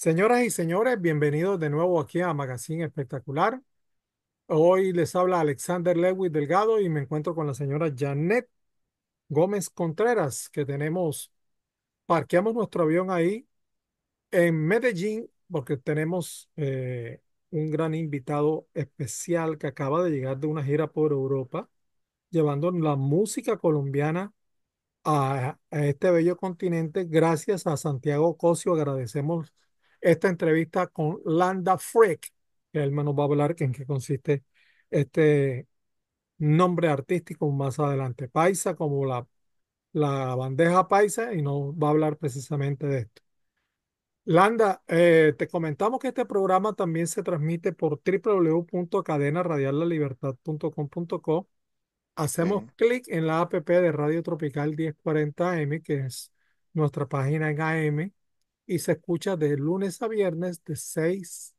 Señoras y señores, bienvenidos de nuevo aquí a Magazine Espectacular. Hoy les habla Alexander Lewis Delgado y me encuentro con la señora Janet Gómez Contreras, que tenemos, parqueamos nuestro avión ahí en Medellín porque tenemos eh, un gran invitado especial que acaba de llegar de una gira por Europa, llevando la música colombiana a este bello continente. Gracias a Santiago Cosio, agradecemos esta entrevista con Landa Frick que él nos va a hablar en qué consiste este nombre artístico más adelante. Paisa como la, la bandeja paisa y nos va a hablar precisamente de esto. Landa, eh, te comentamos que este programa también se transmite por www.cadenaradiallalibertad.com.co. Hacemos clic en la app de Radio Tropical 1040 AM que es nuestra página en AM, y se escucha de lunes a viernes de 6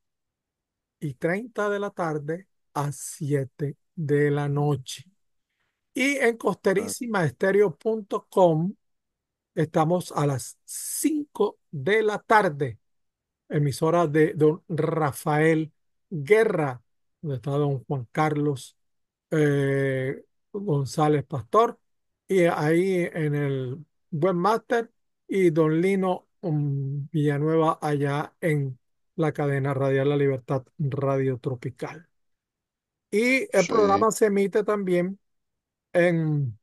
y 30 de la tarde a 7 de la noche. Y en ah. costerísimaestereo.com estamos a las 5 de la tarde, emisora de don Rafael Guerra, donde está don Juan Carlos eh, González Pastor, y ahí en el Buen Máster y don Lino Villanueva, allá en la cadena radial La Libertad Radio Tropical. Y el programa se emite también en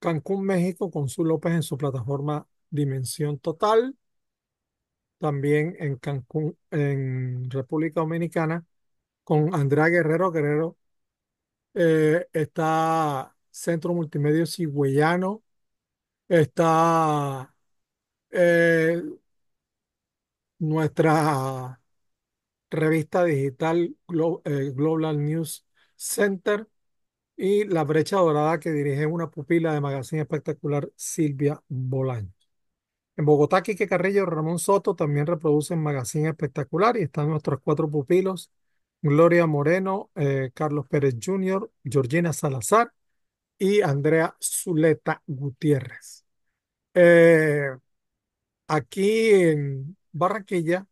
Cancún, México, con Su López en su plataforma Dimensión Total, también en Cancún, en República Dominicana, con Andrea Guerrero Guerrero. Eh, está Centro Multimedia Cigüeyano, está eh, nuestra revista digital eh, Global News Center y La Brecha Dorada que dirige una pupila de Magazine Espectacular, Silvia Bolaño. En Bogotá, Quique Carrillo, Ramón Soto también reproducen Magazine Espectacular y están nuestros cuatro pupilos, Gloria Moreno, eh, Carlos Pérez Jr., Georgina Salazar y Andrea Zuleta Gutiérrez. Aquí en Barranquilla,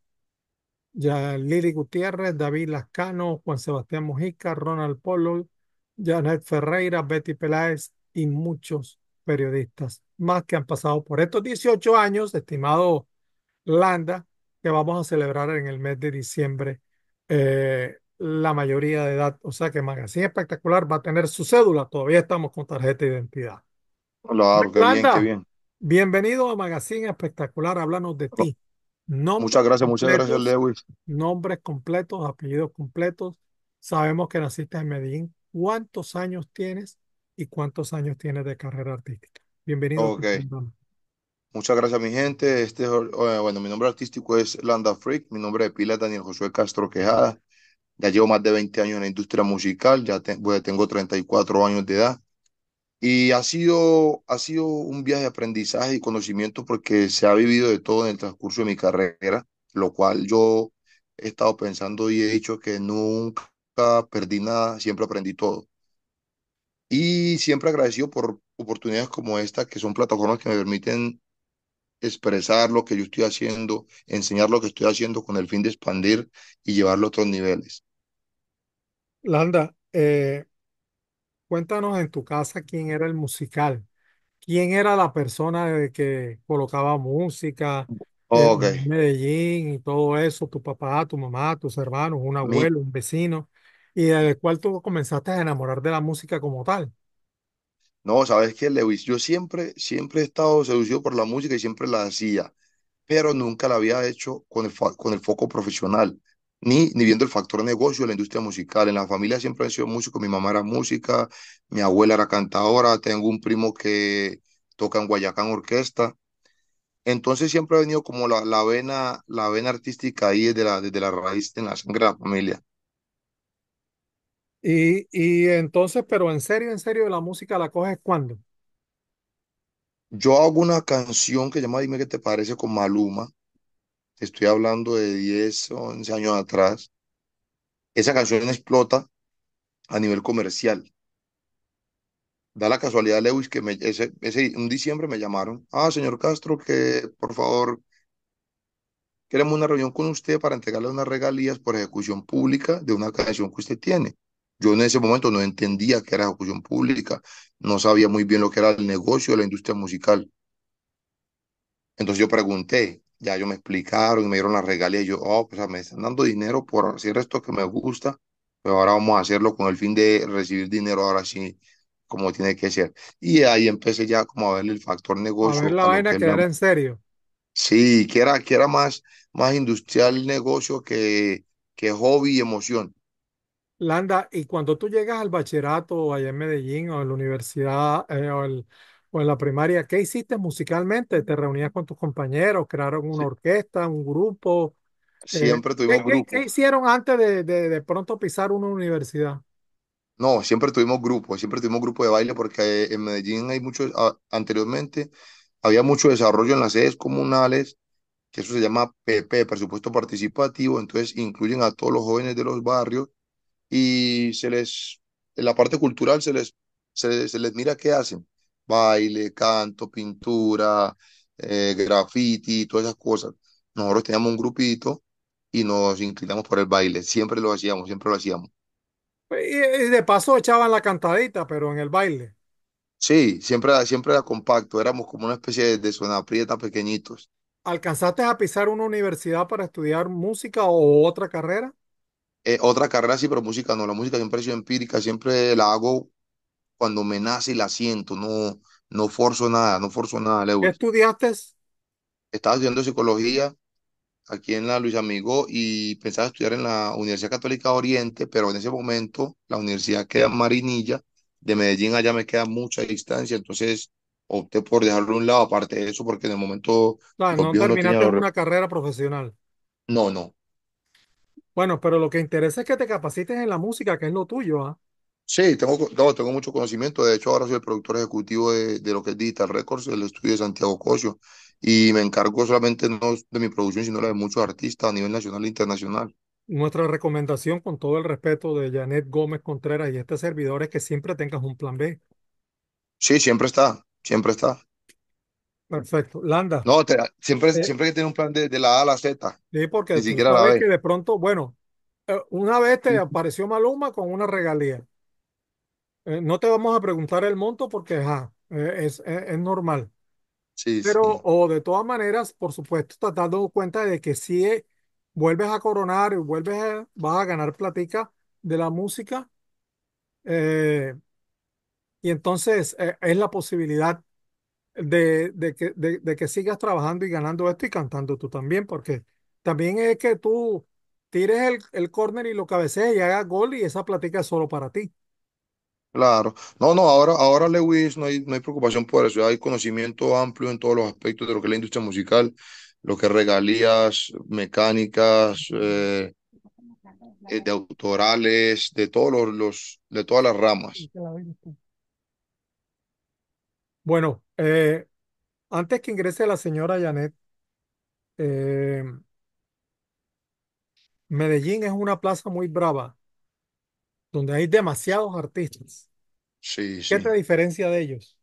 ya Lili Gutiérrez, David Lascano, Juan Sebastián Mojica, Ronald Polo, Janet Ferreira, Betty Peláez y muchos periodistas más que han pasado por estos 18 años, estimado Landa, que vamos a celebrar en el mes de diciembre eh, la mayoría de edad. O sea que Magazine Espectacular va a tener su cédula, todavía estamos con tarjeta de identidad. Hola, qué bien, qué bien. Bienvenido a Magazine Espectacular, háblanos de ti. muchas gracias, muchas gracias, Lewis. Nombres completos, apellidos completos. Sabemos que naciste en Medellín. ¿Cuántos años tienes y cuántos años tienes de carrera artística? Bienvenido. Muchas gracias, mi gente. Este, eh, bueno, mi nombre artístico es Landa Freak. Mi nombre de pila es Daniel Josué Castro Quejada. Ya llevo más de 20 años en la industria musical. Ya tengo tengo 34 años de edad. Y ha sido, ha sido un viaje de aprendizaje y conocimiento porque se ha vivido de todo en el transcurso de mi carrera, lo cual yo he estado pensando y he dicho que nunca perdí nada, siempre aprendí todo. Y siempre agradecido por oportunidades como esta, que son plataformas que me permiten expresar lo que yo estoy haciendo, enseñar lo que estoy haciendo con el fin de expandir y llevarlo a otros niveles. Landa, eh, Cuéntanos en tu casa quién era el musical, quién era la persona de que colocaba música en Medellín y todo eso, tu papá, tu mamá, tus hermanos, un abuelo, un vecino, y de cual tú comenzaste a enamorar de la música como tal. no, ¿sabes qué, Lewis? Yo siempre, siempre he estado seducido por la música y siempre la hacía, pero nunca la había hecho con con el foco profesional ni, viendo el factor negocio de la industria musical. En la familia siempre he sido músico. mi mamá era música, mi abuela era cantadora, tengo un primo que toca en Guayacán Orquesta. Entonces siempre ha venido como la, la, vena, la vena artística ahí desde la, desde la raíz, en la sangre de la familia. Y, y entonces, pero en serio, en serio, la música la coges cuando? Yo hago una canción que se llama Dime qué te parece con Maluma estoy hablando de 10, 11 años atrás, esa canción explota a nivel comercial. Da la casualidad, Lewis, que me, ese, un diciembre me llamaron, ah, señor Castro, que por favor queremos una reunión con usted para entregarle unas regalías por ejecución pública de una canción que usted tiene. Yo en ese momento no entendía qué era ejecución pública, no sabía muy bien lo que era el negocio de la industria musical. Entonces yo pregunté, ya yo me explicaron y me dieron las regalías. Y yo, oh, pues o sea, me están dando dinero por hacer esto que me gusta, pero ahora vamos a hacerlo con el fin de recibir dinero ahora sí, como tiene que ser. Y ahí empecé ya como a ver el factor negocio. A ver la vaina que, era en serio. Sí, que era, que era más, más industrial negocio que, que hobby y emoción. Landa, y cuando tú llegas al bachillerato allá en Medellín o en la universidad eh, o el, o en la primaria, ¿qué hiciste musicalmente? ¿Te reunías con tus compañeros? ¿Crearon una orquesta, un grupo? Eh, siempre tuvimos ¿qué, grupo. ¿qué, hicieron antes de, de, pronto pisar una universidad? No, siempre tuvimos grupos, siempre tuvimos grupo de baile porque eh, en Medellín hay muchos, ah, anteriormente había mucho desarrollo en las sedes comunales, que eso se llama PP, presupuesto participativo, entonces incluyen a todos los jóvenes de los barrios y se les, en la parte cultural se les, se les mira qué hacen baile, canto, pintura, eh, graffiti, todas esas cosas. Nosotros teníamos un grupito y nos inclinamos por el baile. Siempre lo hacíamos, siempre lo hacíamos. Pues, y de paso echaban la cantadita, pero en el baile. Sí, siempre, siempre era compacto, éramos como una especie de, de pequeñitos. ¿Alcanzaste a pisar una universidad para estudiar música o otra carrera? Eh, otra carrera sí, pero música no, la música siempre ha sido empírica, siempre la hago cuando me nace y la siento, no, no forzo nada, no forzo nada, ¿Qué estudiaste? Estaba estudiando psicología aquí en la Luis Amigo y pensaba estudiar en la Universidad Católica de Oriente, pero en ese momento la universidad queda en Marinilla, de Medellín allá me queda mucha distancia, entonces opté por dejarlo a un lado, aparte de eso, porque en el momento... Claro, no terminaste una carrera profesional. No, no. Bueno, pero lo que interesa es que te capacites en la música, que es lo tuyo, ¿ah? Sí, tengo, tengo mucho conocimiento. De hecho, ahora soy el productor ejecutivo de, lo que es Digital Records, el estudio de Santiago Cosio, y me encargo solamente no de mi producción, sino de muchos artistas a nivel nacional e internacional. Nuestra recomendación, con todo el respeto de Janet Gómez Contreras y este servidor, es que siempre tengas un plan B. Sí, siempre está, siempre está. Perfecto. Landa. No, siempre, eh, siempre hay que tener un plan de, la A a la Z. Sí, porque ni siquiera que de pronto, bueno, eh, una vez te apareció Maluma con una regalía. Eh, no te vamos a preguntar el monto porque eh, es, eh, es, normal. Sí, Pero, o de todas maneras, por supuesto, estás dando cuenta de que si vuelves a coronar, vuelves a, vas a ganar platica de la música. y entonces es la posibilidad de, que, de, que sigas trabajando y ganando esto y cantando tú también, porque también es que tú tires el, el córner y lo cabecees y hagas gol y esa platica es solo para ti. Claro, no, no, ahora, ahora Lewis no hay, no hay preocupación por eso, hay conocimiento amplio en todos los aspectos de lo que es la industria musical, lo que regalías, mecánicas, eh, eh, de autorales, de todos los, de todas las ramas. Bueno, eh, antes que ingrese la señora Janet, eh, Medellín es una plaza muy brava, donde hay demasiados artistas. Sí, ¿Qué te diferencia de ellos?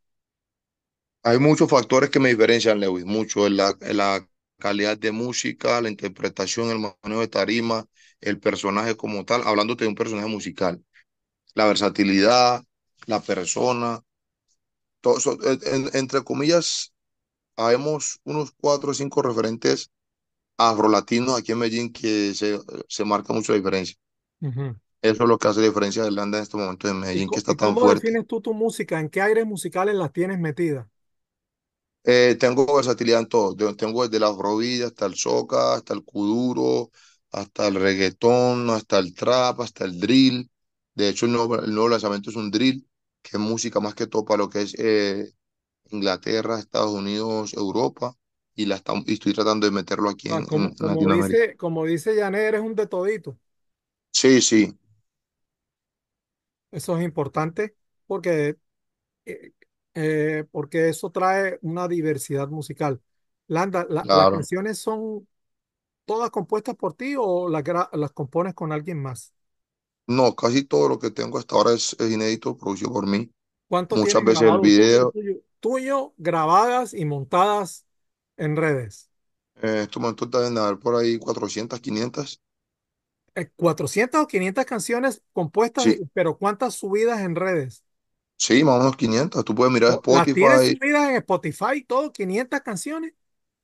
Hay muchos factores que me diferencian, Lewis, mucho. La, la calidad de música, la interpretación, el manejo de tarima, el personaje como tal, hablándote de un personaje musical, la versatilidad, la persona. Todo, e, e, entre comillas, habemos unos cuatro o cinco referentes afrolatinos aquí en Medellín que se, se marca mucha diferencia. Uh eso es lo que hace diferencia de Irlanda en este momento de Medellín, que está tan fuerte. ¿Cómo defines tú tu música? ¿En qué aires musicales las tienes metidas? Eh, tengo versatilidad en todo. tengo desde las rodillas hasta el soca, hasta el cuduro, hasta el reggaetón, hasta el trap, hasta el drill. De hecho, el nuevo, lanzamiento es un drill, que es música más que todo para lo que es eh, Inglaterra, Estados Unidos, Europa. Y, la estoy tratando de meterlo aquí ah, en, como, Dice, como dice Janet, eres un de todito. Sí, sí. Eso es importante porque, eh, eh, porque eso trae una diversidad musical. Landa, ¿las canciones son todas compuestas por ti o las, las compones con alguien más? No, casi todo lo que tengo hasta ahora es, inédito, producido por mí. ¿Cuánto Muchas veces el video. Tuyo, grabadas y montadas en redes. En estos momentos por ahí 400, 500. 400 eh, o 500 canciones compuestas, pero ¿cuántas subidas en redes? Sí, más o menos 500. Tú puedes mirar Spotify. tienes subidas en Spotify todo? ¿500 canciones?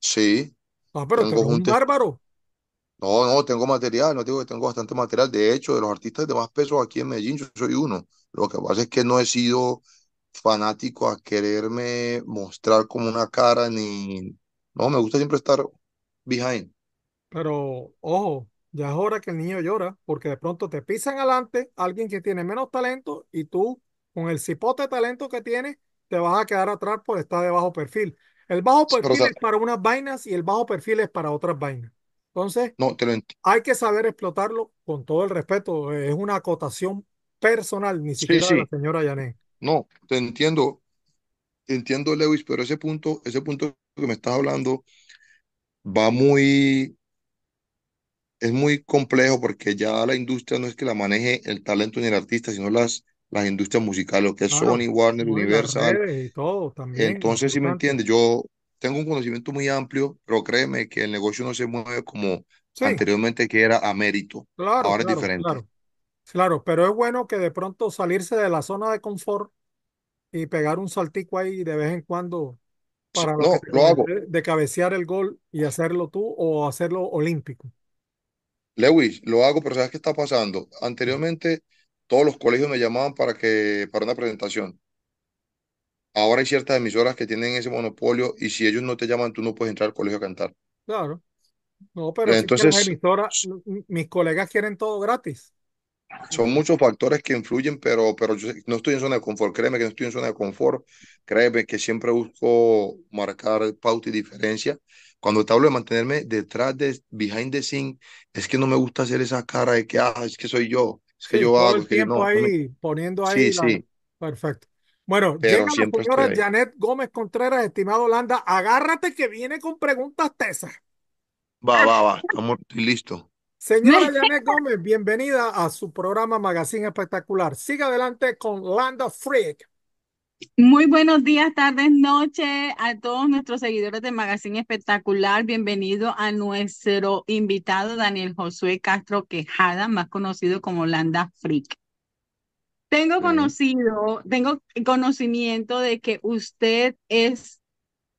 Sí. Ah, pero tengo un, bárbaro. No, no, tengo material, no digo que tengo bastante material. De hecho, de los artistas de más peso aquí en Medellín, yo soy uno. Lo que pasa es que no he sido fanático a quererme mostrar como una cara ni... No, me gusta siempre estar behind. Pero, ojo, ya es hora que el niño llora, porque de pronto te pisan adelante alguien que tiene menos talento y tú, con el cipote de talento que tienes, te vas a quedar atrás por estar de bajo perfil. El bajo perfil es para unas vainas y el bajo perfil es para otras vainas. Entonces, no, hay que saber explotarlo con todo el respeto. Es una acotación personal, ni siquiera de la señora Yané. No, te entiendo, entiendo, Lewis, pero ese punto, ese punto que me estás hablando va muy es muy complejo porque ya la industria no es que la maneje el talento ni el artista, sino las, las industrias musicales, lo que es Sony, Warner, Universal. Y todo, Entonces, si me entiendes, yo tengo un conocimiento muy amplio, pero créeme que el negocio no se mueve como anteriormente que era a mérito. Ahora es diferente. Claro. pero es bueno que de pronto salirse de la zona de confort y pegar un saltico ahí de vez en cuando para de cabecear el gol y hacerlo tú o hacerlo olímpico. Lewis, lo hago, pero ¿sabes qué está pasando? Anteriormente todos los colegios me llamaban para, que, para una presentación. Ahora hay ciertas emisoras que tienen ese monopolio y si ellos no te llaman, tú no puedes entrar al colegio a cantar. Claro. No, pero entonces, mis colegas quieren todo gratis son muchos factores que influyen, pero, pero yo no estoy en zona de confort. Créeme que no estoy en zona de confort. Créeme que siempre busco marcar pauta y diferencia. Cuando te hablo de mantenerme detrás de behind the scene, es que no me gusta hacer esa cara de que, ah, es que soy yo. Es que yo hago. El tiempo ahí, poniendo ahí. Sí, sí. Perfecto. Bueno, llega la señora Janet Gómez Contreras, estimado Holanda. Agárrate que viene con preguntas tesas. Va, va, va. Estamos listos. Señora Janet Gómez, bienvenida a su programa Magazine Espectacular. Siga adelante con Landa Freak. Muy buenos días, tardes, noches a todos nuestros seguidores de Magazine Espectacular. Bienvenido a nuestro invitado Daniel Josué Castro Quejada, más conocido como Landa Freak. Tengo conocido, tengo conocimiento de que usted es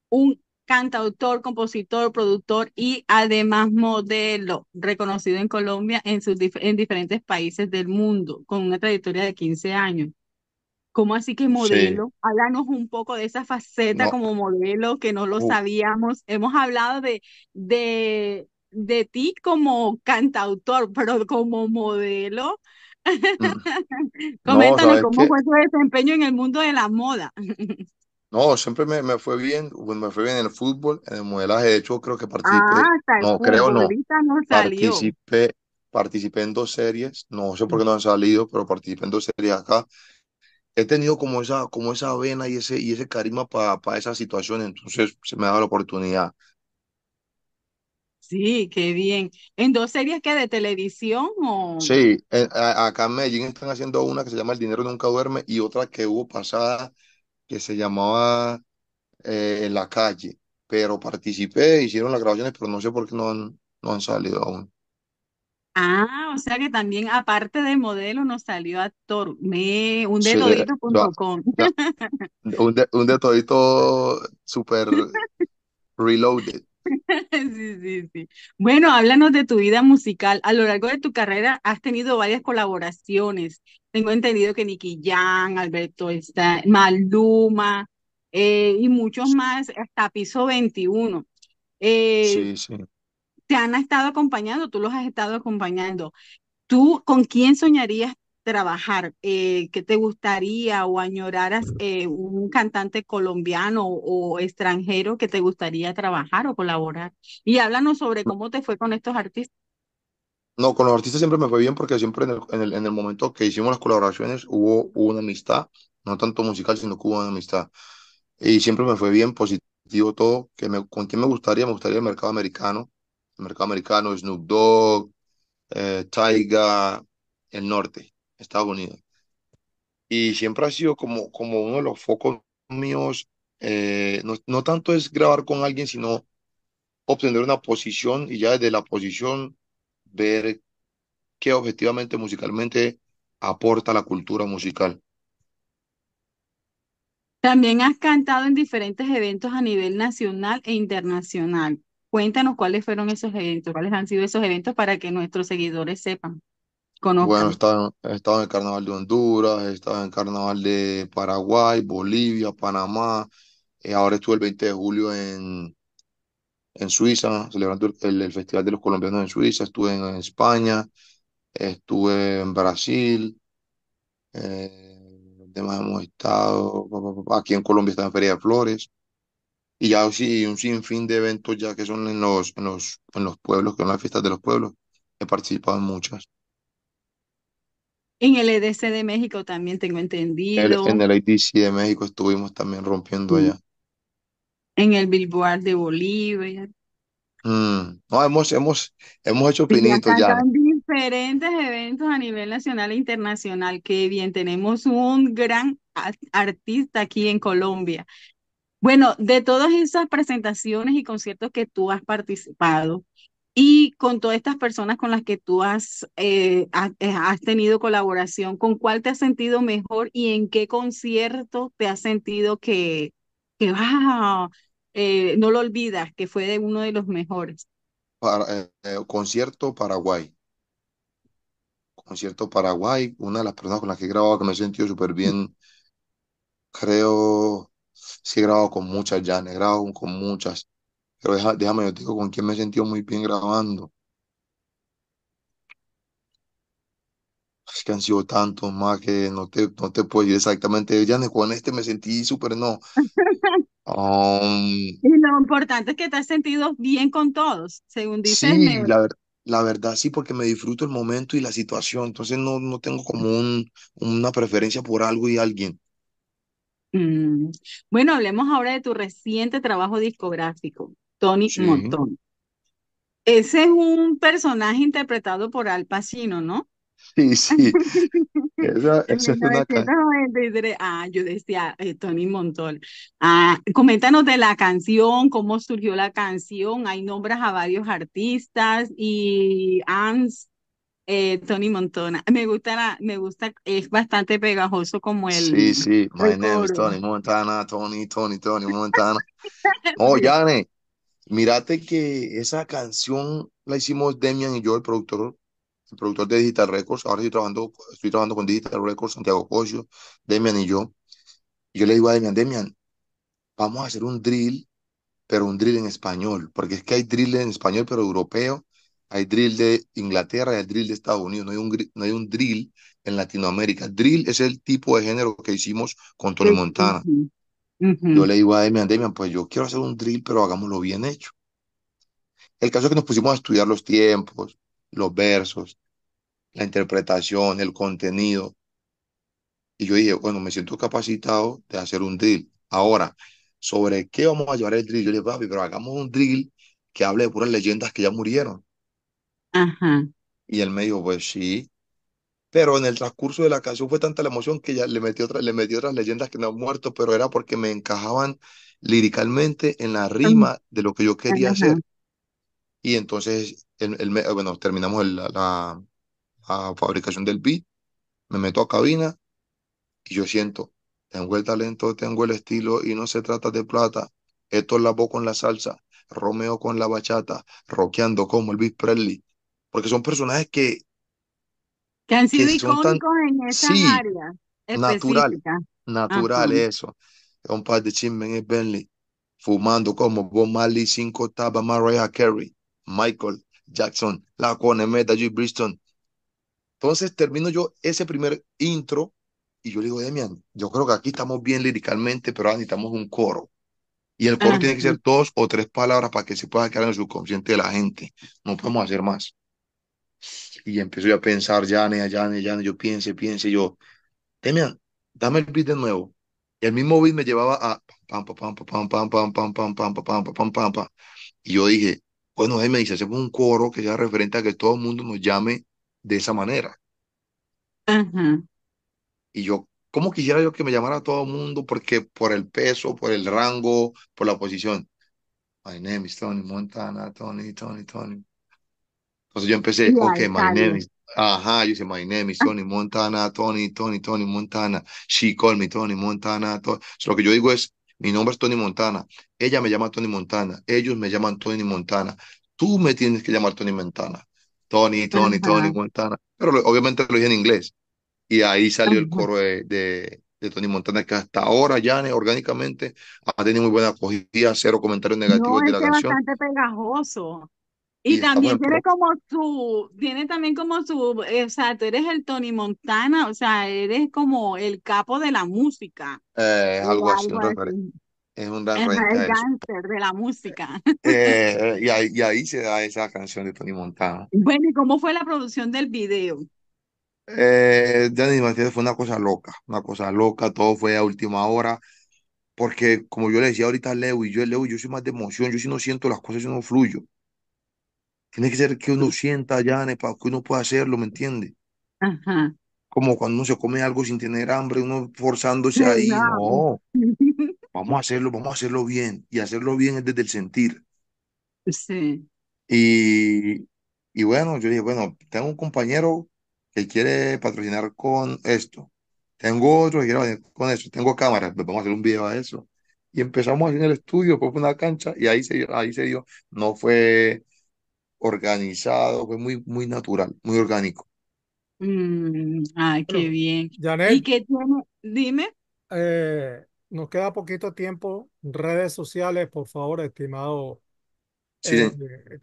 un cantautor, compositor, productor y además modelo, reconocido en Colombia en, sus en diferentes países del mundo, con una trayectoria de 15 años. ¿Cómo así que modelo? háganos un poco de esa faceta como modelo que no lo uh. sabíamos. Hemos hablado de, de, de ti como cantautor, pero como modelo. Mm. Coméntanos cómo fue tu desempeño en el mundo de la moda. No, siempre me, fue bien, pues, me fue bien en el fútbol, en el modelaje. De hecho, creo que participé. Ah, no, creo no. Participé, en dos series. No sé por qué no han salido, pero participé en dos series acá. He tenido como esa, como esa vena y ese, y ese carisma para esa situación. Entonces se me ha dado la oportunidad. Sí, qué bien. ¿En dos series que de televisión Sí, acá en Medellín están haciendo una que se llama El dinero nunca duerme y otra que hubo pasada que se llamaba eh, En la calle, pero participé, hicieron las grabaciones, pero no sé por qué no han, no han salido aún. Ah, o sea que también aparte de modelo nos salió actor. Me, un de Todito.com. un, de, un super reloaded. Sí, sí, sí. Bueno, háblanos de tu vida musical. A lo largo de tu carrera has tenido varias colaboraciones. Tengo entendido que Nicky Jan, Alberto está, Maluma eh, y muchos más, hasta piso 21. Eh, sí, sí. Te han estado acompañando, tú los has estado acompañando. ¿Tú con quién soñarías trabajar? Eh, ¿Qué te gustaría o añoraras un cantante colombiano o extranjero que te gustaría trabajar o colaborar? Y háblanos sobre cómo te fue con estos artistas. No, con los artistas siempre me fue bien porque siempre en el, en el, momento que hicimos las colaboraciones hubo, una amistad, no tanto musical, sino que hubo una amistad. Y siempre me fue bien, positivo todo. Que me, ¿Con quién me gustaría? Me gustaría el mercado americano. El mercado americano, Snoop Dogg, eh, Taiga, el norte, Estados Unidos. Y siempre ha sido como, como uno de los focos míos. Eh, no, no tanto es grabar con alguien, sino obtener una posición y ya desde la posición ver qué objetivamente musicalmente aporta la cultura musical. También has cantado en diferentes eventos a nivel nacional e internacional. Cuéntanos cuáles fueron esos eventos, cuáles han sido esos eventos para que nuestros seguidores sepan, conozcan. Bueno, he estado, en el Carnaval de Honduras, he estado en el Carnaval de Paraguay, Bolivia, Panamá. Eh, ahora estuve el 20 de julio en, en Suiza, celebrando el, Festival de los Colombianos en Suiza, estuve en, España, estuve en Brasil, eh, hemos estado, aquí en Colombia está en Feria de Flores, y ya sí, un sinfín de eventos ya que son en los, en los, en los pueblos, que son las fiestas de los pueblos, he participado en muchas. En el EDC de México también tengo entendido. en el EDC de México estuvimos también rompiendo mm. allá en el Billboard de Bolívar. Mm, no, hemos, hemos, hemos hecho pinitos ya. Diferentes eventos a nivel nacional e internacional. Qué bien, tenemos un gran artista aquí en Colombia. Bueno, de todas esas presentaciones y conciertos que tú has participado y con todas estas personas con las que tú has, eh, eh, has, tenido colaboración, ¿con cuál te has sentido mejor y en qué concierto te has sentido que, que wow, eh, no lo olvidas, que fue de uno de los mejores. Para, eh, eh, concierto Paraguay. Concierto Paraguay, una de las personas con las que he grabado que me he sentido súper bien. Creo, sí he grabado con muchas, ya he grabado con muchas. Pero déjame, yo te digo con quién me he sentido muy bien grabando. Es que han sido tantos más que no te, no te puedo decir exactamente, ya con este me sentí súper no. Um, y lo importante es que te has sentido bien con todos, según dices. Sí, la, verdad sí, porque me disfruto el momento y la situación, entonces no, no tengo como un, una preferencia por algo y alguien. Mm, bueno, hablemos ahora de tu reciente trabajo discográfico, Tony Ese es un personaje interpretado por Al Pacino, ¿no? Sí, sí. ah, yo decía eh, Tony Montón Ah, coméntanos de la canción, cómo surgió la canción. Hay nombres a varios artistas y Ans, eh, Tony Montona. Me gusta, me gusta, es bastante pegajoso como el. Sí, sí. My name Tony Montana, Tony, Tony, Tony Montana. oh, Yane, mirate que esa canción la hicimos Demian y yo, el productor el productor de Digital Records. Ahora estoy trabajando, estoy trabajando con Digital Records, Santiago Cocio, Demian y yo. yo le digo a Demian, Demian, vamos a hacer un drill, pero un drill en español, porque es que hay drill en español, pero europeo. Hay drill de Inglaterra, hay drill de Estados Unidos, no hay un, no hay un drill en Latinoamérica. Drill es el tipo de género que hicimos con Tony Montana. Yo le digo a Demian, Demian, pues yo quiero hacer un drill, pero hagámoslo bien hecho. El caso es que nos pusimos a estudiar los tiempos, los versos, la interpretación, el contenido. Y yo dije, bueno, me siento capacitado de hacer un drill. Ahora, ¿sobre qué vamos a llevar el drill? Yo le dije, papi, pero hagamos un drill que hable de puras leyendas que ya murieron. Ajá. Y él me dijo, pues sí. Pero en el transcurso de la canción fue tanta la emoción que ya le metí, otra, le otras leyendas que no han muerto, pero era porque me encajaban liricalmente en la rima de lo que yo quería hacer. Y entonces, el, bueno, terminamos la, la, fabricación del beat, me meto a cabina y yo siento, tengo el talento, tengo el estilo y no se trata de plata. Esto la voz con la salsa, Romeo con la bachata, rockeando como el beat Presley, porque son personajes que... Que han sido icónicos en esa área natural, natural eso. Un par de chismes en el Bentley, fumando como Bob Marley, cinco tabas, Mariah Carey. Michael Jackson, la Conemeta, G. Briston. Entonces termino yo ese primer intro y yo le digo, Demian, yo creo que aquí estamos bien liricalmente, pero ahora necesitamos un coro. Y el coro tiene que ser dos o tres palabras para que se pueda quedar en el subconsciente de la gente. No podemos hacer más. Y empecé yo a pensar, ya, ya ya. yo piense, piense, yo, Demian, dame el beat de nuevo. Y el mismo beat me llevaba a pam, pam, pam, pam, pam, pam, pam, pam, pam, pam, pam, pam, pam, pam, pam. Y yo dije, bueno, me dice, hacemos un coro que sea referente a que todo el mundo nos llame de esa manera. Y yo, ¿cómo quisiera yo que me llamara todo el mundo? Porque por el peso, por el rango, por la posición. My name is Tony Montana, Tony, Tony, Tony. Entonces yo empecé, ok, my name is, ajá, yo dije, my name is Tony Montana, Tony, Tony, Tony Montana, she called me Tony Montana, Tony. lo que yo digo es, mi nombre es Tony Montana. Ella me llama Tony Montana. Ellos me llaman Tony Montana. Tú me tienes que llamar Tony Montana. Tony, Tony, Tony Montana. Pero obviamente lo dije en inglés. Y ahí salió el coro de, Tony Montana, que hasta ahora, ya orgánicamente ha tenido muy buena acogida, cero comentarios negativos de la canción. Es bastante pegajoso. Y, también tiene como su, tiene también como su, o sea, tú eres el Tony Montana, o sea, eres como el capo de la música. Eh, es algo, así, Es un es el de la música. Eh, eh, y, ahí, se da esa canción de Tony Montana. Bueno, ¿y cómo fue la producción del video? Eh, Danny fue una cosa loca, una cosa loca, todo fue a última hora, porque como yo le decía ahorita a Leo, y yo, Leo, yo soy más de emoción, yo si no siento las cosas, yo no fluyo. Tiene que ser que uno sienta, allá, para que uno pueda hacerlo, ¿me entiende? Como cuando uno se come algo sin tener hambre, uno forzándose ahí. No. Vamos a hacerlo, vamos a hacerlo bien. Y hacerlo bien es desde el sentir. Sí. Y, y bueno, yo dije, bueno, tengo un compañero que quiere patrocinar con esto. Tengo otro que quiere con eso. Tengo cámaras, pues vamos a hacer un video a eso. Y empezamos en el estudio, fue una cancha y ahí se, ahí se dio. No fue organizado, fue muy, muy natural, muy orgánico. Mm, ay, qué bien. ¿Y qué tiene? Dime. Eh, nos queda poquito tiempo. Redes sociales, por favor, estimado eh,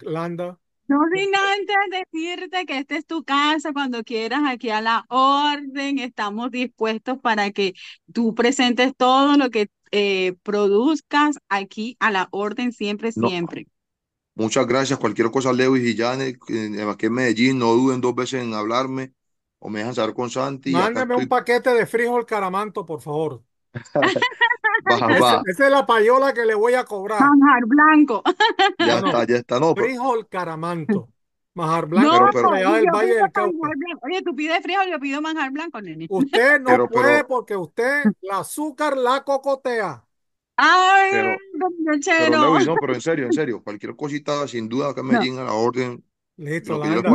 Landa. No sin antes decirte que esta es tu casa, cuando quieras aquí a la orden, estamos dispuestos para que tú presentes todo lo que eh, produzcas aquí a la orden siempre, siempre. Muchas gracias. Cualquier cosa, Lewis y gillane eh, aquí en Medellín, no duden dos veces en hablarme o me dejan saber con Santi. mándeme un paquete de frijol caramanto, por favor. Esa es la payola que le voy a cobrar. Manjar blanco. ya está, ya está. No, Frijol caramanto. Manjar blanco. pero, Del Valle del Oye, tú pides frijol, yo pido manjar blanco, nene. Usted no puede porque usted la azúcar la cocotea. ¡Ay, pero, no, pero en serio, en serio, cualquier cosita, sin duda, acá me llegue a la orden. Listo, también. No,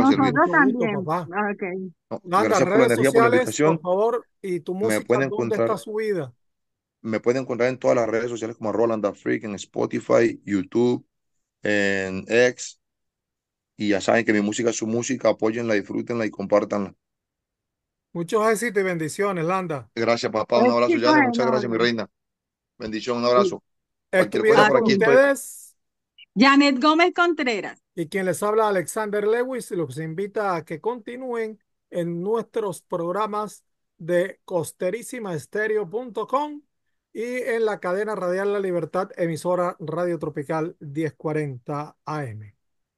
gracias por la por invitación. favor, y tu música, me pueden ¿dónde encontrar, está vida? Me pueden encontrar en todas las redes sociales como Roland Freak, en Spotify, YouTube, en X. Y ya saben que mi música es su música, apóyenla, disfrútenla y compártanla. Muchos éxitos y bendiciones, Landa. Gracias, papá. Un pues abrazo, ya. Muchas gracias, mi reina. Bendición, un abrazo. Estuvieron aquí ustedes. Janet Gómez Contreras. Y quien les habla, Alexander Lewis, los invita a que continúen en nuestros programas de costerísimaestereo.com y en la cadena radial La Libertad, emisora Radio Tropical 1040 AM.